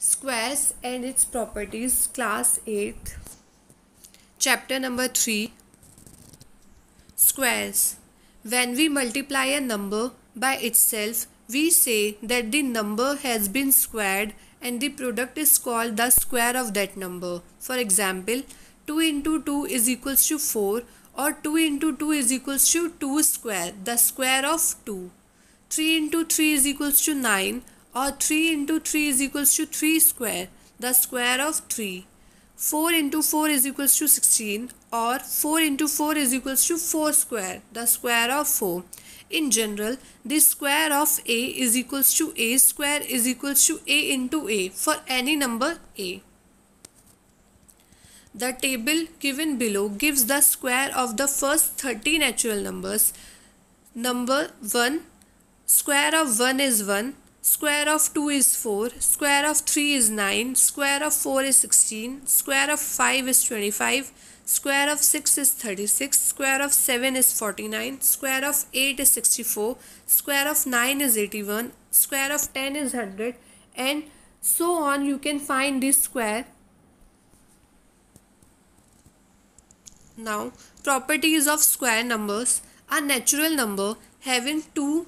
Squares and its properties, class 8, chapter number 3. Squares. When we multiply a number by itself, we say that the number has been squared and the product is called the square of that number. For example, 2 into 2 is equals to 4 or 2 into 2 is equals to 2 square, the square of 2. 3 into 3 is equals to 9 or 3 into 3 is equals to 3 square, the square of 3. 4 into 4 is equals to 16 or 4 into 4 is equals to 4 square, the square of 4. In general, the square of a is equals to a square is equals to a into a for any number a. The table given below gives the square of the first 30 natural numbers. Number 1, square of 1 is 1, Square of 2 is 4, square of 3 is 9, square of 4 is 16, square of 5 is 25, square of 6 is 36, square of 7 is 49, square of 8 is 64, square of 9 is 81, square of 10 is 100 and so on you can find this square. Now properties of square numbers. A natural number having 2,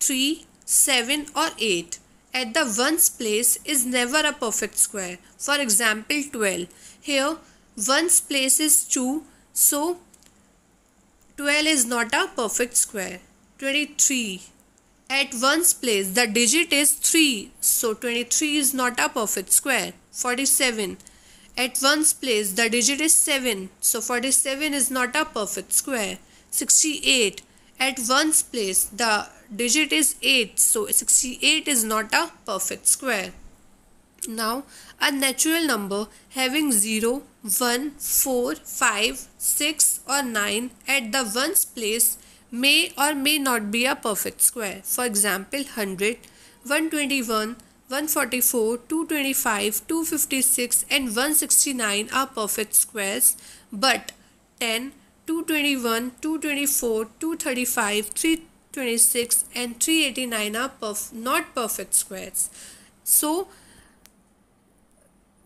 3, 7 or 8. At the ones place is never a perfect square. For example 12. Here ones place is 2 so 12 is not a perfect square. 23. At ones place the digit is 3 so 23 is not a perfect square. 47. At ones place the digit is 7 so 47 is not a perfect square. 68 at one's place the digit is 8 so 68 is not a perfect square now a natural number having 0 1 4 5 6 or 9 at the ones place may or may not be a perfect square for example 100 121 144, 225, 256 and 169 are perfect squares but 10, 221, 224, 235, 326 and 389 are perf not perfect squares. So,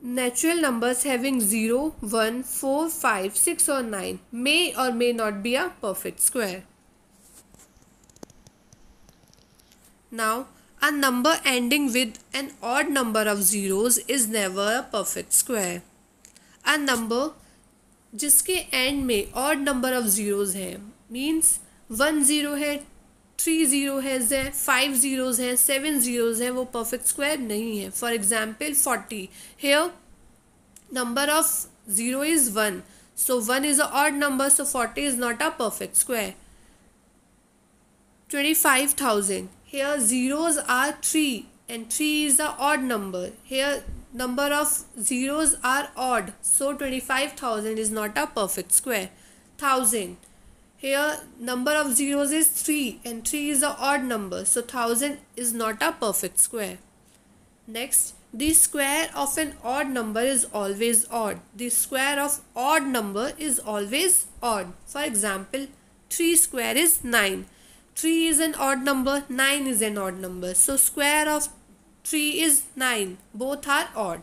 natural numbers having 0, 1, 4, 5, 6 or 9 may or may not be a perfect square. Now, a number ending with an odd number of zeros is never a perfect square. A number जिसके end में odd number of zeros हैं means one zero है three zero है five zeros हैं seven zeros हैं वो perfect square नहीं है for example forty here number of zero is one so one is a odd number so forty is not a perfect square twenty five thousand here zeros are three and 3 is the odd number. Here number of zeros are odd. So 25,000 is not a perfect square. 1000. Here number of zeros is 3 and 3 is the odd number. So 1000 is not a perfect square. Next, the square of an odd number is always odd. The square of odd number is always odd. For example, 3 square is 9. 3 is an odd number, 9 is an odd number. So square of 3 is 9. Both are odd.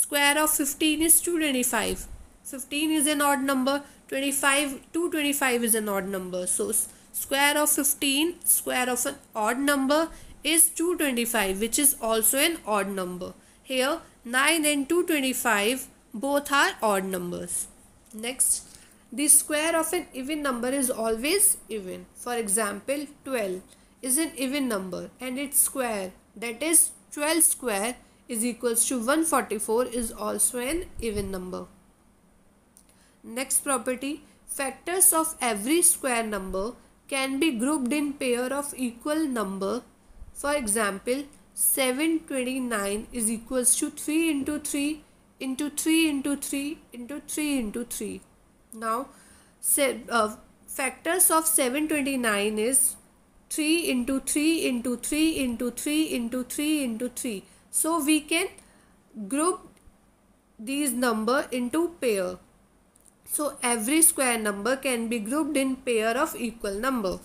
Square of 15 is 225. 15 is an odd number. 25, 225 is an odd number. So, square of 15, square of an odd number is 225 which is also an odd number. Here 9 and 225 both are odd numbers. Next, the square of an even number is always even. For example, 12 is an even number and its square that is 12 square is equals to 144 is also an even number. Next property, factors of every square number can be grouped in pair of equal number. For example, 729 is equals to 3 into 3 into 3 into 3 into 3 into 3. Now, say, uh, factors of 729 is 3 into 3 into 3 into 3 into 3 into 3. So we can group these number into pair. So every square number can be grouped in pair of equal number.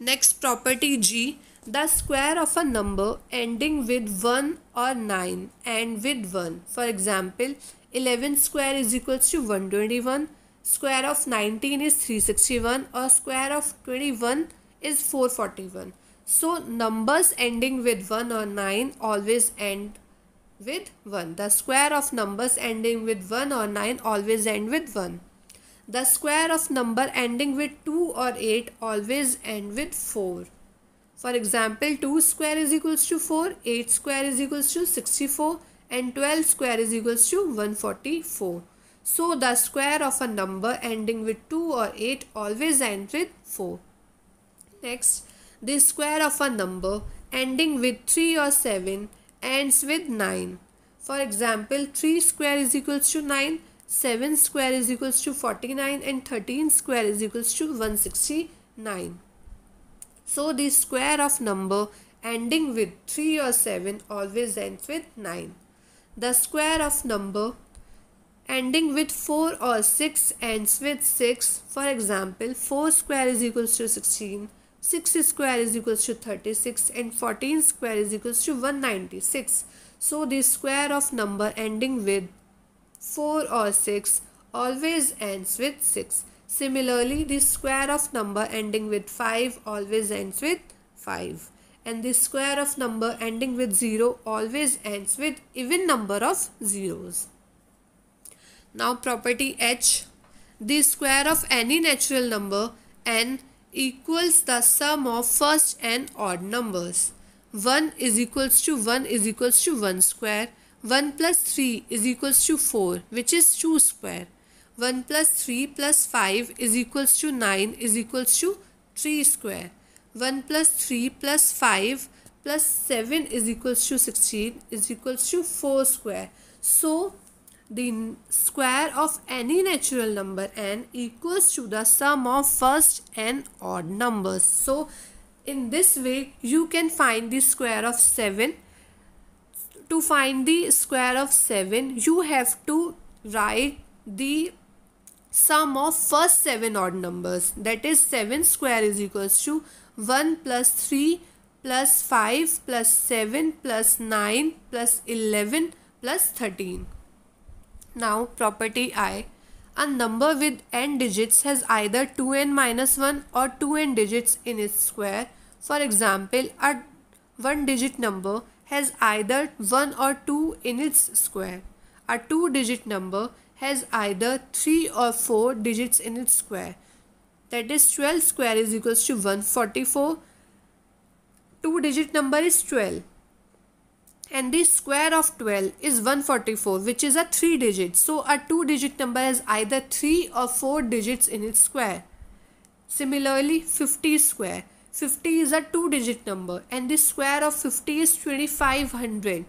Next property G. The square of a number ending with 1 or 9 and with 1. For example, 11 square is equals to 121 square of 19 is 361 or square of 21 is 441 so numbers ending with 1 or 9 always end with 1 the square of numbers ending with 1 or 9 always end with 1 the square of number ending with 2 or 8 always end with 4 for example 2 square is equals to 4 8 square is equals to 64 and 12 square is equals to 144 so the square of a number ending with 2 or 8 always ends with 4. Next, the square of a number ending with 3 or 7 ends with 9. For example, 3 square is equals to 9, 7 square is equals to 49 and 13 square is equals to 169. So the square of number ending with 3 or 7 always ends with 9. The square of number ending with 4 or 6 ends with 6. For example, 4 square is equals to 16, 6 square is equals to 36 and 14 square is equals to 196. So the square of number ending with 4 or 6 always ends with 6. Similarly, the square of number ending with 5 always ends with 5 and the square of number ending with 0 always ends with even number of zeros. Now property H. The square of any natural number n equals the sum of first n odd numbers. 1 is equals to 1 is equals to 1 square. 1 plus 3 is equals to 4 which is 2 square. 1 plus 3 plus 5 is equals to 9 is equals to 3 square. 1 plus 3 plus 5 plus 7 is equals to 16 is equals to 4 square. So the square of any natural number n equals to the sum of first n odd numbers. So, in this way, you can find the square of 7. To find the square of 7, you have to write the sum of first 7 odd numbers. That is 7 square is equals to 1 plus 3 plus 5 plus 7 plus 9 plus 11 plus 13. Now property i. A number with n digits has either 2n minus 1 or 2n digits in its square. For example, a one digit number has either 1 or 2 in its square. A two digit number has either 3 or 4 digits in its square. That is 12 square is equals to 144. Two digit number is 12 and the square of 12 is 144 which is a 3 digit. So a 2 digit number has either 3 or 4 digits in its square. Similarly 50 square. 50 is a 2 digit number and the square of 50 is 2500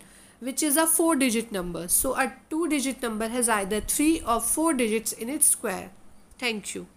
which is a 4 digit number. So a 2 digit number has either 3 or 4 digits in its square. Thank you.